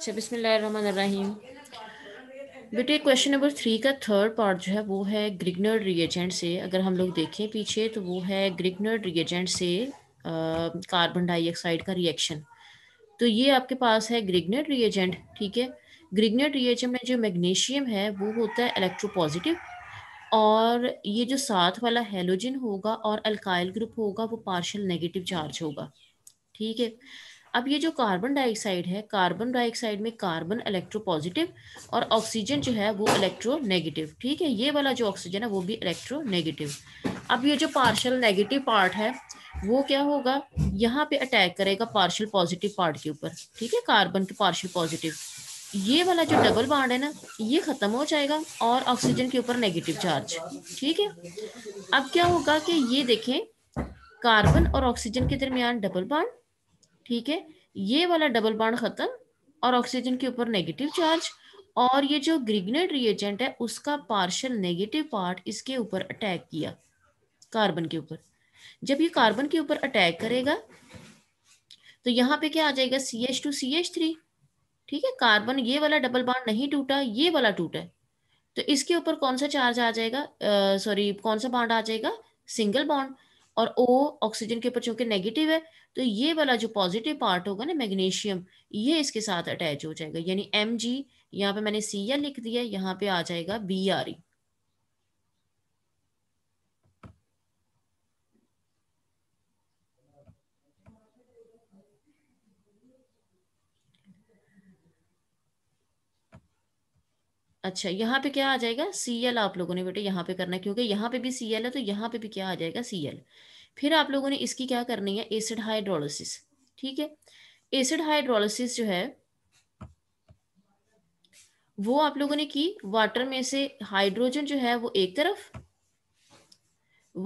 अच्छा बिसमीम बेटे क्वेश्चन नंबर थ्री का थर्ड पार्ट जो है वो है ग्रिगनर रिएजेंट से अगर हम लोग देखें पीछे तो वो है ग्रिगनर रिएजेंट से कार्बन डाइऑक्साइड का रिएक्शन तो ये आपके पास है ग्रिगनर रिएजेंट ठीक है ग्रिगनर रिएजेंट में जो मैग्नीशियम है वो होता है इलेक्ट्रोपॉजिटिव और ये जो साथ वाला हेलोजन होगा और अल्काइल ग्रुप होगा वो पार्शल नेगेटिव चार्ज होगा ठीक है अब ये जो कार्बन डाइऑक्साइड है कार्बन डाइऑक्साइड में कार्बन इलेक्ट्रो पॉजिटिव और ऑक्सीजन जो है वो इलेक्ट्रो नेगेटिव ठीक है ये वाला जो ऑक्सीजन है वो भी इलेक्ट्रो नेगेटिव अब ये जो पार्शल नेगेटिव पार्ट है वो क्या होगा यहाँ पे अटैक करेगा पार्शल पॉजिटिव पार्ट के ऊपर ठीक है कार्बन के पार्शल पॉजिटिव ये वाला जो डबल बाड है ना ये ख़त्म हो जाएगा और ऑक्सीजन के ऊपर नेगेटिव चार्ज ठीक है अब क्या होगा कि ये देखें कार्बन और ऑक्सीजन के दरमियान डबल बाड ठीक है ये वाला डबल बाड खत्म और ऑक्सीजन के ऊपर नेगेटिव चार्ज और ये जो ग्रिग्नेट रिएजेंट है उसका पार्शल नेगेटिव पार्ट इसके ऊपर अटैक किया कार्बन के ऊपर जब ये कार्बन के ऊपर अटैक करेगा तो यहाँ पे क्या आ जाएगा C H two C H three ठीक है कार्बन ये वाला डबल बाड नहीं टूटा ये वाला टूटा तो इसके ऊपर कौन सा चार्ज आ जाएगा सॉरी कौन सा बाड आ जाएगा सिंगल बाड और ओ ऑक्सीजन के ऊपर चूंकि नेगेटिव है तो ये वाला जो पॉजिटिव पार्ट होगा ना मैग्नीशियम ये इसके साथ अटैच हो जाएगा यानी एम जी यहाँ पे मैंने सी लिख दिया यहाँ पे आ जाएगा बी आर ई अच्छा यहाँ पे क्या आ जाएगा सी एल आप लोगों ने बेटे यहाँ पे करना है क्योंकि यहाँ पे भी सी एल है तो यहाँ पे भी क्या आ जाएगा सी एल फिर आप लोगों ने इसकी क्या करनी है एसिड हाइड्रोलिस ठीक है एसिड हाइड्रोलिस जो है वो आप लोगों ने की वाटर में से हाइड्रोजन जो है वो एक तरफ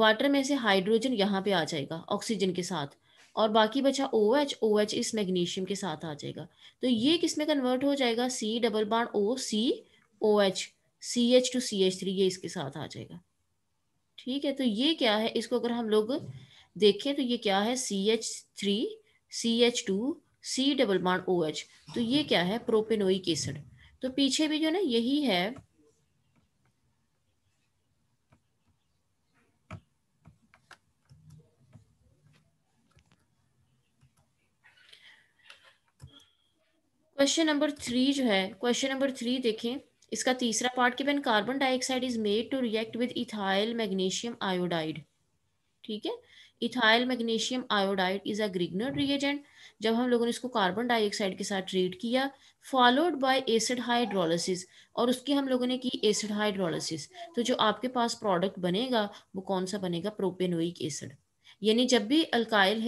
वाटर में से हाइड्रोजन यहाँ पे आ जाएगा ऑक्सीजन के साथ और बाकी बचा ओ एच ओ एच इस मैग्नीशियम के साथ आ जाएगा तो ये किसमें कन्वर्ट हो जाएगा C double bond O C O H C H two C H three ये इसके साथ आ जाएगा ठीक है तो ये क्या है इसको अगर हम लोग देखें तो ये क्या है C H three C H two C double one O H तो ये क्या है प्रोपेनोइक एसिड तो पीछे भी जो ना यही है क्वेश्चन नंबर थ्री जो है क्वेश्चन नंबर थ्री देखें इसका तीसरा पार्ट कि बहन carbon dioxide is made to react with ethyl magnesium iodide ठीक है ethyl magnesium iodide is a Grignard reagent जब हम लोगों ने इसको कार्बन डाइऑक्साइड के साथ ट्रीट किया फॉलोड बाय एसिड हाइड्रोलिसिस और उसकी हम लोगों ने की एसिड हाइड्रोलिसिस तो जो आपके पास प्रोडक्ट बनेगा वो कौन सा बनेगा प्रोपेनोइक एसिड यानी जब भी अल्काइल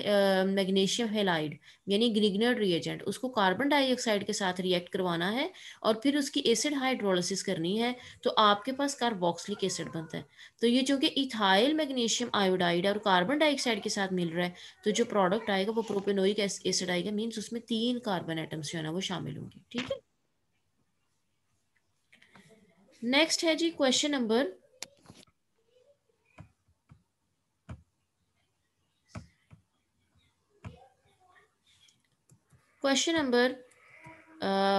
मैग्नीशियम हेलाइड यानी ग्रिगनर रिएजेंट उसको कार्बन डाइऑक्साइड के साथ रिएक्ट करवाना है और फिर उसकी एसिड हाइड्रोलिसिस करनी है तो आपके पास कार्बोक्सलिक एसिड बनता है तो ये चूंकि इथाइल मैग्नीशियम आयोडाइड और कार्बन डाइऑक्साइड के साथ मिल रहा है तो जो प्रोडक्ट आएगा वो प्रोपेनोइक एसिड आएगा मीन्स उसमें तीन कार्बन आइटम्स जो है ना वो शामिल होंगे ठीक है नेक्स्ट है जी question number question number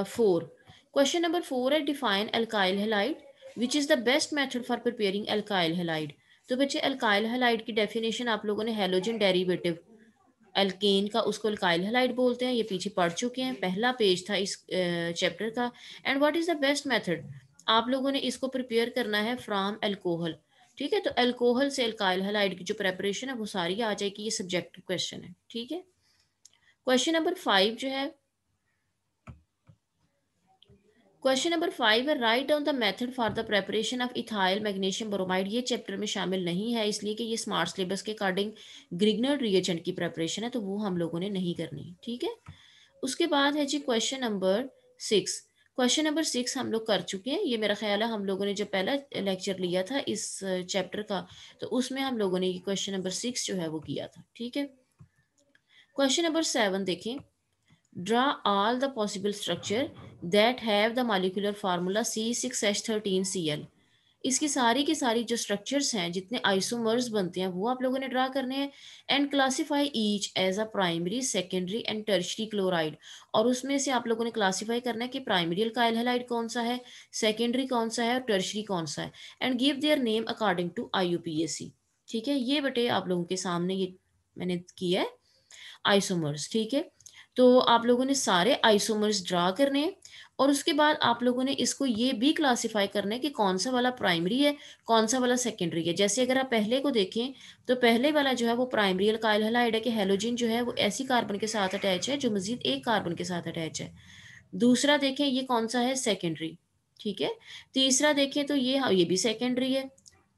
four question number four है define alkyl halide which is the best method for preparing alkyl halide तो बच्चे अल्काइल हेलाइड की डेफिनेशन आप लोगों ने हेलोजन डेरिवेटिव अल्केन का उसको अल्काइल हेलाइड बोलते हैं ये पीछे पढ़ चुके हैं पहला पेज था इस चैप्टर uh, का and what is the best method आप लोगों ने इसको प्रिपेयर करना है फ्राम अल्कोहल ठीक है तो अल्कोहल से अल्काइल हेलाइड की जो प्रेपरेशन है वो सारी आ जाएगी ये सब्जेक्टिव क्वेश्चन है ठीक है क्वेश्चन नंबर फाइव जो है क्वेश्चन नंबर फाइव है write down the method for the preparation of ethyl magnesium bromide ये चैप्टर में शामिल नहीं है इसलिए कि ये स्मार्ट सिलेबस के अकॉर्डिंग ग्रिगनर रिएजेंट की प्रेपरेशन है तो वो हम लोगों ने नहीं करनी ठीक है उसके बाद है जी question number six question number six हम लोग कर चुके हैं ये मेरा ख्याल है हम लोगों ने जो पहला लेक्चर लिया था इस चैप्टर uh, का तो उसमें हम लोगों ने ये क्वेश्चन नंबर सिक्स जो है वो किया था ठीक है क्वेश्चन नंबर सेवन देखें draw all the possible structure that have the molecular formula C six H thirteen C L इसकी सारी की सारी जो स्ट्रक्चर्स हैं जितने आइसोमर्स बनते हैं वो आप लोगों ने ड्रा करने हैं and classify each as a primary secondary and tertiary chloride और उसमें से आप लोगों ने क्लासिफाई करना है कि प्राइमरी अल्काइल हेलाइड कौन सा है सेकेंडरी कौन सा है और टर्शरी कौन सा है and give their name according to I ठीक है ये बटे आप लोगों के सामने ये मैंने किया है आइसोमर्स ठीक है तो आप लोगों ने सारे आइसोमर्स ड्रा करने हैं और उसके बाद आप लोगों ने इसको ये भी क्लासिफाई करना है कि कौन सा वाला प्राइमरी है कौन सा वाला सेकेंडरी है जैसे अगर आप पहले को देखें तो पहले वाला जो है वो प्राइमरी अल्काइल हलाइड है कि हेलोजिन जो है वो ऐसी कार्बन के साथ अटैच है जो मजीद एक कार्बन के साथ अटैच है दूसरा देखें ये कौन सा है सेकेंडरी ठीक है तीसरा देखें तो ये हाँ, ये भी सेकेंडरी है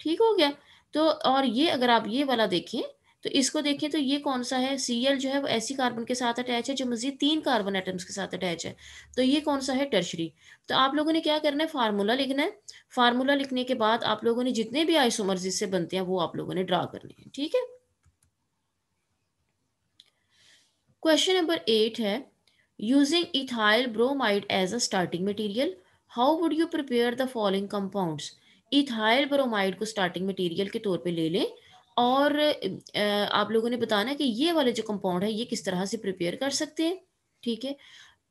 ठीक हो गया तो और ये अगर आप ये वाला देखें तो इसको देखें तो ये कौन सा है सी जो है वो ऐसी कार्बन के साथ अटैच है जो मजीद तीन कार्बन एटम्स के साथ अटैच है तो ये कौन सा है टर्शरी तो आप लोगों ने क्या करना है फार्मूला लिखना है फार्मूला लिखने के बाद आप लोगों ने जितने भी आइसोमर जिससे बनते हैं वो आप लोगों ने ड्रा करने हैं ठीक है क्वेश्चन नंबर एट है using ethyl bromide as a starting material how would you prepare the following compound ethyl bromide को स्टार्टिंग मटीरियल के तौर पर ले लें और आप लोगों ने बताना कि ये वाले जो कंपाउंड है ये किस तरह से प्रिपेयर कर सकते हैं ठीक है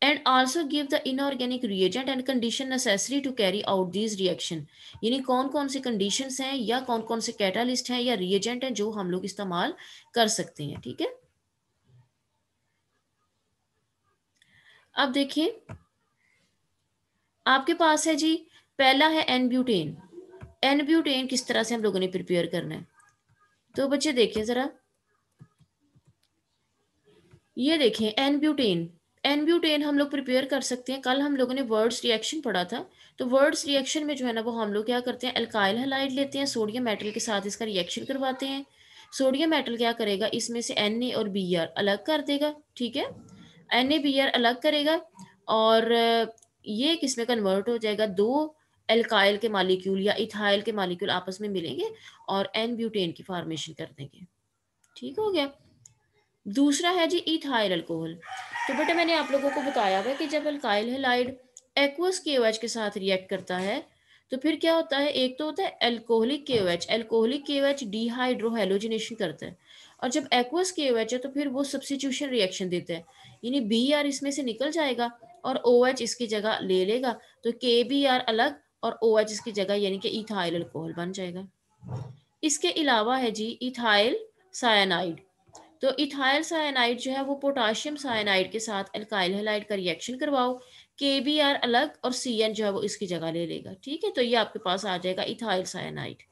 and also give the inorganic reagent and condition necessary to carry out these reaction यानी कौन कौन से कंडीशन हैं या कौन कौन से कैटालिस्ट हैं या रिएजेंट हैं जो हम लोग इस्तेमाल कर सकते हैं ठीक है अब देखिए आपके पास है जी पहला है एनब्यूटेन एनब्यूटेन किस तरह से हम लोगों ने प्रिपेयर करना है तो बच्चे देखिए जरा ये देखें एन ब्यूटेन एन ब्यूटेन हम लोग प्रिपेयर कर सकते हैं कल हम लोगों ने वर्ड्स रिएक्शन पढ़ा था तो वर्ड्स रिएक्शन में जो है ना वो हम लोग क्या करते हैं अल्काइल हलाइड लेते हैं सोडियम मेटल के साथ इसका रिएक्शन करवाते हैं सोडियम मेटल क्या करेगा इसमें से एन ए और बी आर अलग कर देगा ठीक है एन ए बी आर अलग करेगा और ये किसमें कन्वर्ट हो जाएगा दो एल्काइल के मालिक्यूल या इथाइल के मालिक्यूल आपस में मिलेंगे और एन ब्यूटेन की फॉर्मेशन कर देंगे ठीक हो गया दूसरा है जी इथाइल अल्कोहल तो बेटा मैंने आप लोगों को बताया हुआ कि जब अल्काइल हेलाइड एक्वस के के साथ रिएक्ट करता है तो फिर क्या होता है एक तो होता है एल्कोहलिक के ओ एच एल्कोहलिक के ओ एच डिहाइड्रोहेलोजिनेशन करता है और जब एक्वस के ओ एच है तो फिर वो सब्सिट्यूशन रिएक्शन देता है यानी बी आर इसमें से निकल जाएगा और ओ OH एच इसकी जगह ले लेगा तो के बी आर अलग और ओ OH की जगह यानी कि इथाइल अल्कोहल बन जाएगा इसके अलावा है जी इथाइल साइनाइड तो इथाइल साइनाइड जो है वो पोटाशियम साइनाइड के साथ अल्काइल हेलाइड का रिएक्शन करवाओ के बी आर अलग और सी एन जो है वो इसकी जगह ले लेगा ठीक है तो ये आपके पास आ जाएगा इथाइल साइनाइड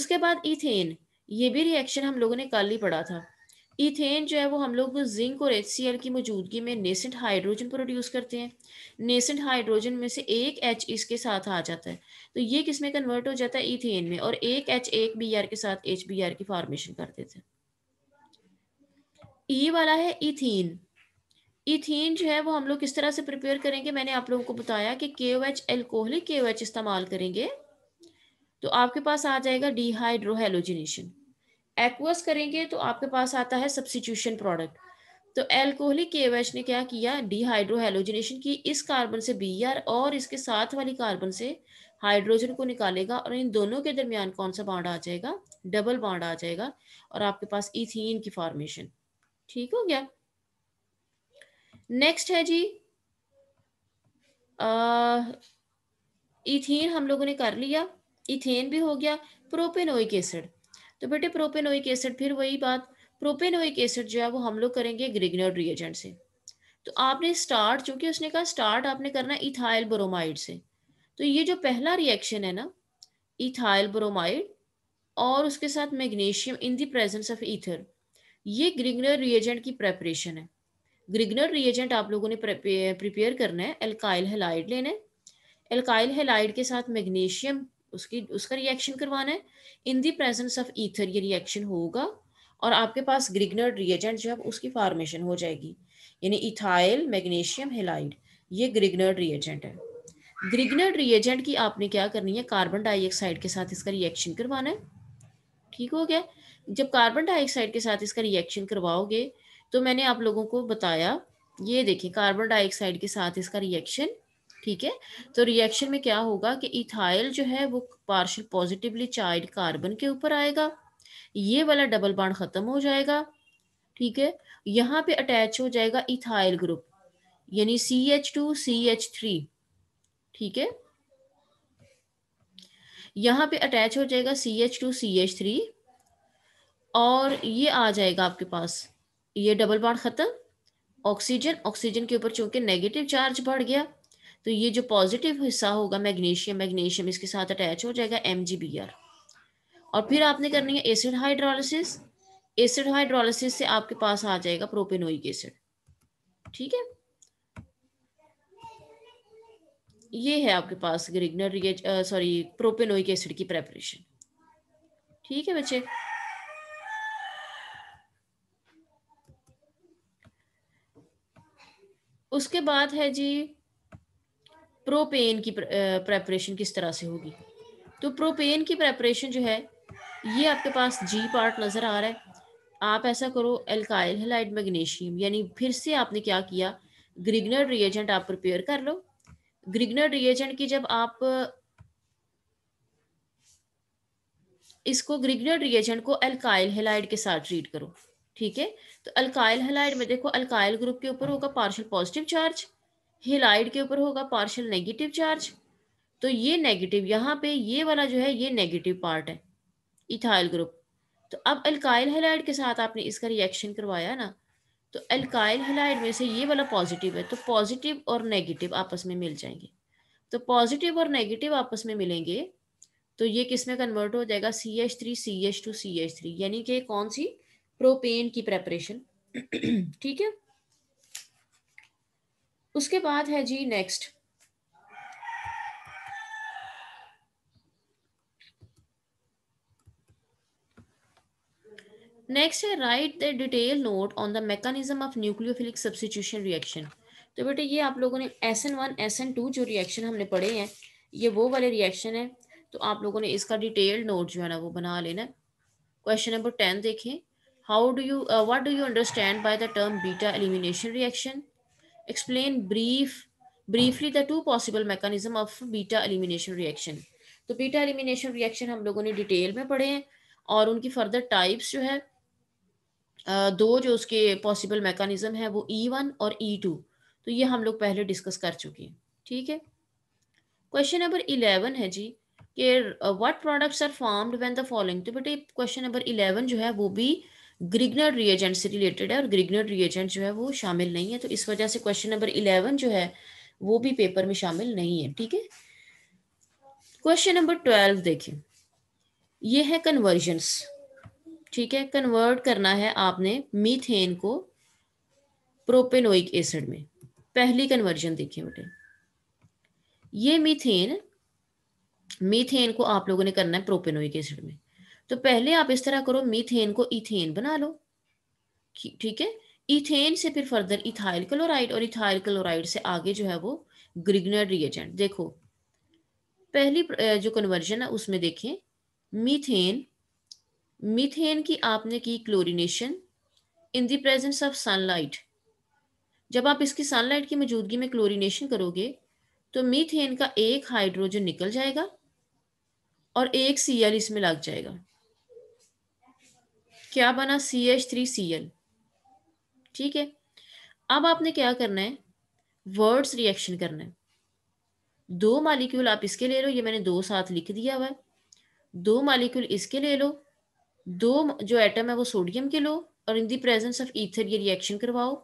उसके बाद इथेन ये भी रिएक्शन हम लोगों ने कल ही पढ़ा था इथेन जो है वो हम लोग जिंक और एच की मौजूदगी में नेसेंट हाइड्रोजन प्रोड्यूस करते हैं नेसेंट हाइड्रोजन में से एक एच इसके साथ आ जाता है तो ये किस में कन्वर्ट हो जाता है इथेन में और एक एच एक बी के साथ एच बी की फॉर्मेशन कर देते हैं ई e वाला है इथीन इथीन जो है वो हम लोग किस तरह से प्रिपेयर करेंगे मैंने आप लोगों को बताया कि के ओ एच एल्कोहलिक के ओ एच इस्तेमाल करेंगे तो आपके पास आ जाएगा डिहाइड्रोहेलोजिनेशन एक्वस करेंगे तो आपके पास आता है सब्सिट्यूशन प्रोडक्ट तो एल्कोहलिक केवेच ने क्या किया डिहाइड्रोहेलोजिनेशन की इस कार्बन से बी आर और इसके साथ वाली कार्बन से हाइड्रोजन को निकालेगा और इन दोनों के दरमियान कौन सा बाड आ जाएगा डबल बाड आ जाएगा और आपके पास इथीन की फॉर्मेशन ठीक हो गया नेक्स्ट है जी इथीन हम लोगों ने कर लिया इथेन भी हो गया प्रोपेनोइक एसिड तो बेटे प्रोपेनोइक एसिड फिर वही बात प्रोपेनोइक एसिड जो है वो हम लोग करेंगे ग्रिगनर रिएजेंट से तो आपने स्टार्ट चूंकि उसने कहा स्टार्ट आपने करना इथाइल ब्रोमाइड से तो ये जो पहला रिएक्शन है ना इथाइल ब्रोमाइड और उसके साथ magnesium in the presence of ether ये ग्रिगनर रिएजेंट की प्रेपरेशन है ग्रिगनर रिएजेंट आप लोगों ने प्रिपेयर करना है एल्काइल हेलाइड लेना है एल्काइल हेलाइड के साथ मैग्नीशियम उसकी उसका रिएक्शन करवाना है in the presence of ether ये रिएक्शन होगा और आपके पास ग्रिगनर रिएजेंट जो है उसकी फॉर्मेशन हो जाएगी यानी इथाइल मैग्नीशियम हेलाइड ये ग्रिगनर रिएजेंट है ग्रिगनर रिएजेंट की आपने क्या करनी है कार्बन डाइऑक्साइड के साथ इसका रिएक्शन करवाना है ठीक हो गया जब कार्बन डाइऑक्साइड के साथ इसका रिएक्शन करवाओगे तो मैंने आप लोगों को बताया ये देखिए कार्बन डाइऑक्साइड के साथ इसका रिएक्शन ठीक है तो रिएक्शन में क्या होगा कि इथाइल जो है वो पार्शल पॉजिटिवली चार्ज कार्बन के ऊपर आएगा ये वाला डबल बाड खत्म हो जाएगा ठीक है यहाँ पे अटैच हो जाएगा इथाइल ग्रुप यानी C H two C H three ठीक है यहाँ पे अटैच हो जाएगा C H two C H three और ये आ जाएगा आपके पास ये डबल बाड खत्म ऑक्सीजन ऑक्सीजन के ऊपर चूंकि नेगेटिव चार्ज बढ़ गया तो ये जो पॉजिटिव हिस्सा होगा मैग्नीशियम मैग्नीशियम इसके साथ अटैच हो जाएगा एम और फिर आपने करनी है एसिड हाइड्रोलिसिस एसिड हाइड्रोलिसिस से आपके पास आ जाएगा प्रोपेनोइक एसिड ठीक है ये है आपके पास ग्रिग्नर सॉरी प्रोपेनोइक एसिड की प्रेपरेशन ठीक है बच्चे उसके बाद है जी प्रोपेन की प्रेपरेशन किस तरह से होगी तो प्रोपेन की प्रेपरेशन जो है ये आपके पास जी पार्ट नज़र आ रहा है आप ऐसा करो एल्काइल हेलाइड मैग्नीशियम यानी फिर से आपने क्या किया ग्रिगनर रिएजेंट आप प्रिपेयर कर लो ग्रिगनर रिएजेंट की जब आप इसको ग्रिगनर रिएजेंट को एल्काइल हेलाइड के साथ ट्रीट करो ठीक है तो अल्काइल हेलाइड में देखो अल्काइल ग्रुप के ऊपर होगा पार्शियल पॉजिटिव चार्ज हिलाइड के ऊपर होगा पार्शियल नेगेटिव चार्ज तो ये नेगेटिव यहाँ पे ये वाला जो है ये नेगेटिव पार्ट है इथाइल ग्रुप तो अब अल्काइल हेलाइड के साथ आपने इसका रिएक्शन करवाया ना तो अल्काइल हेलाइड में से ये वाला पॉजिटिव है तो पॉजिटिव और नेगेटिव आपस में मिल जाएंगे तो पॉजिटिव और नेगेटिव आपस में मिलेंगे तो ये किस में कन्वर्ट हो जाएगा C H three C H two C H three यानी कि कौन सी प्रोपेन की प्रेपरेशन ठीक है उसके बाद है जी नेक्स्ट नेक्स्ट है write the detail note on the mechanism of nucleophilic substitution reaction तो बेटे ये आप लोगों ने S N one S N two जो रिएक्शन हमने पढ़े हैं ये वो वाले रिएक्शन है तो आप लोगों ने इसका डिटेल नोट जो है ना वो बना लेना क्वेश्चन नंबर टेन देखें how do you what do you understand by the term beta elimination reaction explain brief briefly the two possible mechanism of beta elimination reaction तो beta elimination reaction हम लोगों ने detail में पढ़े हैं और उनकी further types जो है दो जो उसके possible mechanism है वो E1 और E2 तो ये हम लोग पहले discuss कर चुके हैं ठीक है क्वेश्चन नंबर इलेवन है जी कि what products are formed when the following तो बेटे क्वेश्चन नंबर इलेवन जो है वो भी ग्रिग्नर रिएजेंट से रिलेटेड है और ग्रिग्नर रिएजेंट जो है वो शामिल नहीं है तो इस वजह से क्वेश्चन नंबर इलेवन जो है वो भी पेपर में शामिल नहीं है ठीक है क्वेश्चन नंबर ट्वेल्व देखिए ये है कन्वर्जन्स ठीक है कन्वर्ट करना है आपने मीथेन को प्रोपेनोइक एसिड में पहली कन्वर्जन देखिए बेटे ये मीथेन मीथेन को आप लोगों ने करना है प्रोपेनोइक एसिड में तो पहले आप इस तरह करो मीथेन को इथेन बना लो ठीक है इथेन से फिर फर्दर इथाइल क्लोराइड और इथाइल क्लोराइड से आगे जो है वो ग्रिगनर रिएजेंट देखो पहली जो कन्वर्जन है उसमें देखें मीथेन मीथेन की आपने की chlorination in the presence of sunlight जब आप इसकी सनलाइट की मौजूदगी में क्लोरिनेशन करोगे तो मीथेन का एक हाइड्रोजन निकल जाएगा और एक सीएल इसमें लग जाएगा क्या बना C H three C L ठीक है अब आपने क्या करना है वर्ड्स रिएक्शन करना है दो मालिक्यूल आप इसके ले लो ये मैंने दो साथ लिख दिया हुआ है दो मालिक्यूल इसके ले लो दो जो एटम है वो सोडियम के लो और in the presence of ether ये रिएक्शन करवाओ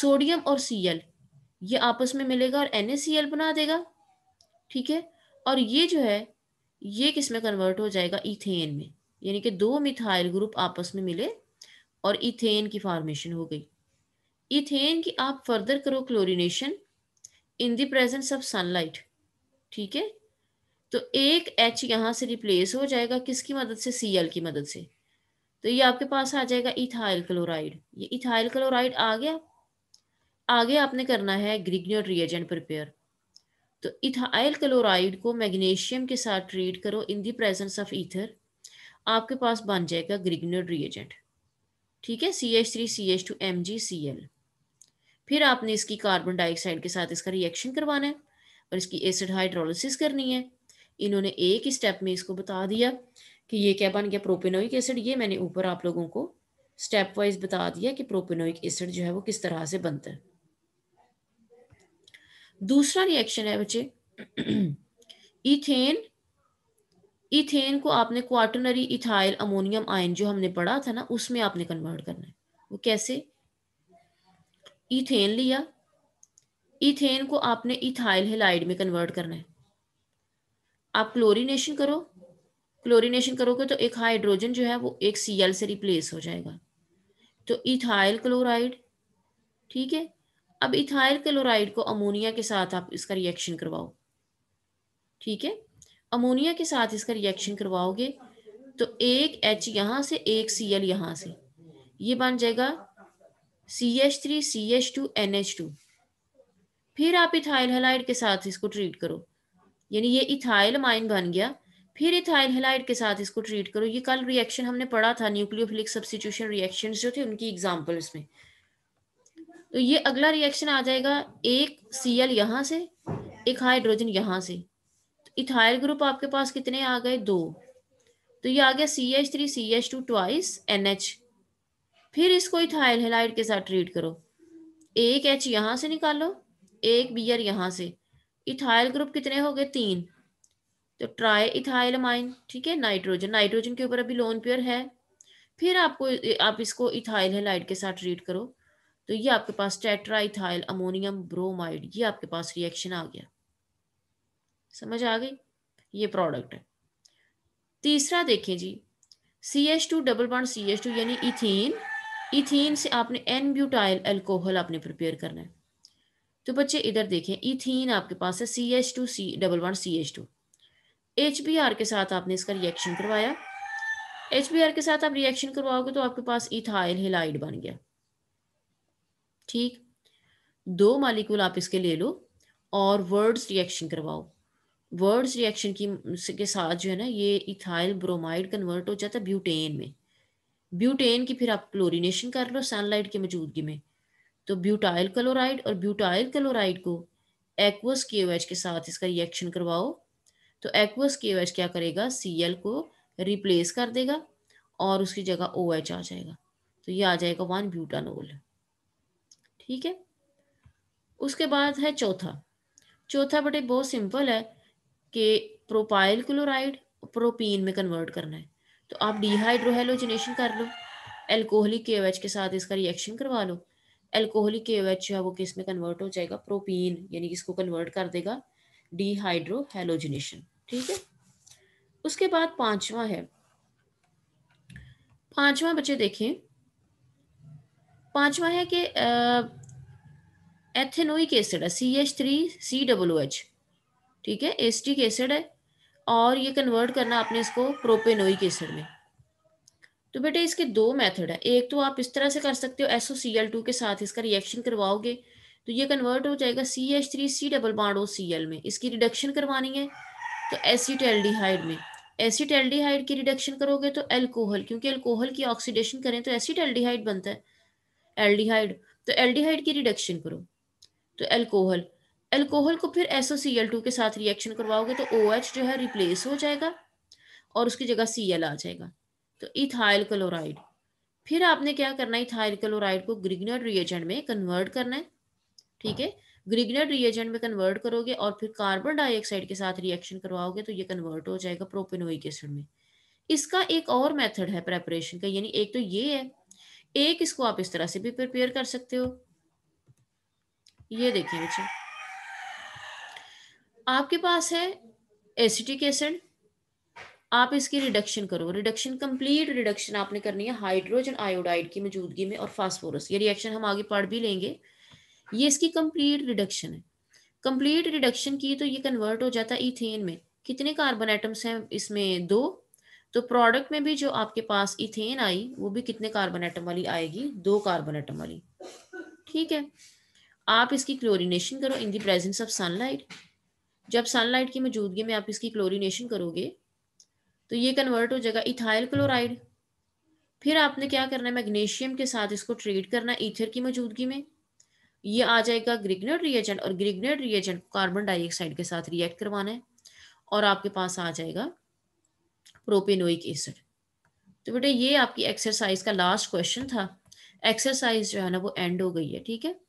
सोडियम और सी एल ये आपस में मिलेगा और एन बना देगा ठीक है और ये जो है ये किस में कन्वर्ट हो जाएगा इथेन में यानी कि दो मिथाइल ग्रुप आपस में मिले और इथेन की फॉर्मेशन हो गई इथेन की आप फर्दर करो chlorination in the presence of sunlight ठीक है तो एक एच यहाँ से रिप्लेस हो जाएगा किसकी मदद से सी एल की मदद से तो ये आपके पास आ जाएगा इथाइल क्लोराइड ये इथाइल क्लोराइड आ गया आगे आपने करना है ग्रिग्नियर रिएजेंट प्रिपेयर तो इथाइल क्लोराइड को मैग्नीशियम के साथ ट्रीट करो in the presence of ether आपके पास बन जाएगा ग्रिगनर रिएजेंट ठीक है C H three C H two M G C L फिर आपने इसकी कार्बन डाइऑक्साइड के साथ इसका रिएक्शन करवाना है और इसकी एसिड हाइड्रोलिसिस करनी है इन्होंने एक ही स्टेप में इसको बता दिया कि ये क्या बन गया प्रोपेनोइक एसिड ये मैंने ऊपर आप लोगों को स्टेप वाइज बता दिया कि प्रोपेनोइक एसिड जो है वो किस तरह से बनता है दूसरा रिएक्शन है बच्चे इथेन इथेन को आपने क्वार्टनरी इथाइल अमोनियम आयन जो हमने पढ़ा था ना उसमें आपने कन्वर्ट करना है वो कैसे इथेन लिया इथेन को आपने इथाइल हेलाइड में कन्वर्ट करना है आप क्लोरीनेशन करो क्लोरीनेशन करोगे तो एक हाइड्रोजन जो है वो एक सीएल से रिप्लेस हो जाएगा तो इथाइल क्लोराइड ठीक है अब इथाइल क्लोराइड को अमोनिया के साथ आप इसका रिएक्शन करवाओ ठीक है अमोनिया के साथ इसका रिएक्शन करवाओगे तो एक एच यहां से एक सी एल यहाँ से ये बन जाएगा C H three C H two N H two फिर आप इथाइल हेलाइड के साथ इसको ट्रीट करो यानी ये इथाइल माइन बन गया फिर इथाइल हेलाइड के साथ इसको ट्रीट करो ये कल रिएक्शन हमने पढ़ा था न्यूक्लियोफिलिक सब्सटीट्यूशन रिएक्शन जो थे उनकी एग्जाम्पल्स में तो ये अगला रिएक्शन आ जाएगा एक सी एल यहां से एक हाइड्रोजन यहां से इथाइल ग्रुप आपके पास कितने आ गए दो तो ये आ गया C H three C H two twice N H फिर इसको इथाइल हेलाइड के साथ ट्रीट करो एक एच यहां से निकालो एक बियर यहां से इथाइल ग्रुप कितने हो गए तीन तो ट्राई इथाइल माइन ठीक है नाइट्रोजन नाइट्रोजन के ऊपर अभी लोन प्योर है फिर आपको आप इसको इथाइल हेलाइड के साथ ट्रीट करो तो ये आपके पास टेट्राइथाइल अमोनियम ब्रोमाइड ये आपके पास रिएक्शन आ गया समझ आ गई ये प्रोडक्ट है तीसरा देखें जी C H two double bond C H two यानी इथीन इथीन से आपने एन ब्यूटाइल एल्कोहल आपने प्रिपेयर करना है तो बच्चे इधर देखें इथीन आपके पास है C H two C double one C H two H B R के साथ आपने इसका रिएक्शन करवाया एच बी आर के साथ आप रिएक्शन करवाओगे तो आपके पास इथाइल हिलाइड बन गया ठीक दो मालिक्यूल आप इसके ले लो और वर्ड्स रिएक्शन करवाओ वर्ड्स रिएक्शन की के साथ जो है ना ये इथाइल ब्रोमाइड कन्वर्ट हो जाता है ब्यूटेन में ब्यूटेन की फिर आप क्लोरीनेशन कर लो सनलाइट की मौजूदगी में तो ब्यूटाइल क्लोराइड और ब्यूटाइल क्लोराइड को एक्वस के के साथ इसका रिएक्शन करवाओ तो एक्वस के क्या करेगा सी को रिप्लेस कर देगा और उसकी जगह ओ OH आ जाएगा तो ये आ जाएगा वन ब्यूटानोल ठीक है उसके बाद है चौथा चौथा बटे बहुत सिंपल है कि प्रोपाइल क्लोराइड प्रोपीन में कन्वर्ट करना है तो आप डिहाइड्रोहेलोजिनेशन कर लो एल्कोहली के के साथ इसका रिएक्शन करवा लो एल्कोहलिक के जो है वो किस में कन्वर्ट हो जाएगा प्रोपीन यानी कि इसको कन्वर्ट कर देगा डिहाइड्रोहेलोजिनेशन ठीक है उसके बाद पांचवा है पांचवा बच्चे देखें पांचवा है कि ethanoic acid C H three C W H ठीक है एस्टिक एसिड है और ये कन्वर्ट करना आपने इसको प्रोपेनोइक एसिड में तो बेटे इसके दो मेथड है एक तो आप इस तरह से कर सकते हो एसओ सी एल टू के साथ इसका रिएक्शन करवाओगे तो ये कन्वर्ट हो जाएगा C H three C double bond O C L में इसकी रिडक्शन करवानी है तो एसिटेल्डिहाइड में एसिटेल्डिहाइड की रिडक्शन करोगे तो एल्कोहल क्योंकि एल्कोहल की ऑक्सीडेशन करें तो एसिटेल्डिहाइड बनता है एल्डिहाइड तो एल्डिहाइड की रिडक्शन करो तो एल्कोहल एल्कोहल को फिर एल टू के साथ रिएक्शन करवाओगे तो ओ OH जो है रिप्लेस हो जाएगा और उसकी जगह सी एल आ जाएगा तो इथाइल क्लोराइड फिर आपने क्या करना है इथाइल क्लोराइड को ग्रिग्नर रिएजेंट में कन्वर्ट करना है ठीक है ग्रिग्नर रिएजेंट में कन्वर्ट करोगे और फिर कार्बन डाइऑक्साइड के साथ रिएक्शन करवाओगे तो ये कन्वर्ट हो जाएगा प्रोपेनोइक एसिड में इसका एक और मेथड है प्रेपरेशन का यानी एक तो ये है एक इसको आप इस तरह से भी प्रिपेयर कर सकते हो ये देखिए बच्चे आपके पास है एसिटिक एसिड आप इसकी रिडक्शन करो रिडक्शन कंप्लीट रिडक्शन आपने करनी है हाइड्रोजन आयोडाइड की मौजूदगी में और फास्फोरस ये रिएक्शन हम आगे पढ़ भी लेंगे ये इसकी कंप्लीट रिडक्शन है कंप्लीट रिडक्शन की तो ये कन्वर्ट हो जाता है इथेन में कितने कार्बन एटम्स हैं इसमें दो तो प्रोडक्ट में भी जो आपके पास इथेन आई वो भी कितने कार्बन एटम वाली आएगी दो कार्बन एटम वाली ठीक है आप इसकी क्लोरिनेशन करो in the presence of sunlight जब सनलाइट की मौजूदगी में आप इसकी क्लोरीनेशन करोगे तो ये कन्वर्ट हो जाएगा इथाइल क्लोराइड फिर आपने क्या करना है मैग्नीशियम के साथ इसको ट्रीट करना ईथर की मौजूदगी में ये आ जाएगा ग्रिग्नेट रिएजेंट और ग्रिग्नेट रिएजेंट कार्बन डाइऑक्साइड के साथ रिएक्ट करवाना है और आपके पास आ जाएगा प्रोपेनोइक एसिड तो बेटा ये आपकी एक्सरसाइज का लास्ट क्वेश्चन था एक्सरसाइज जो है ना वो एंड हो गई है ठीक है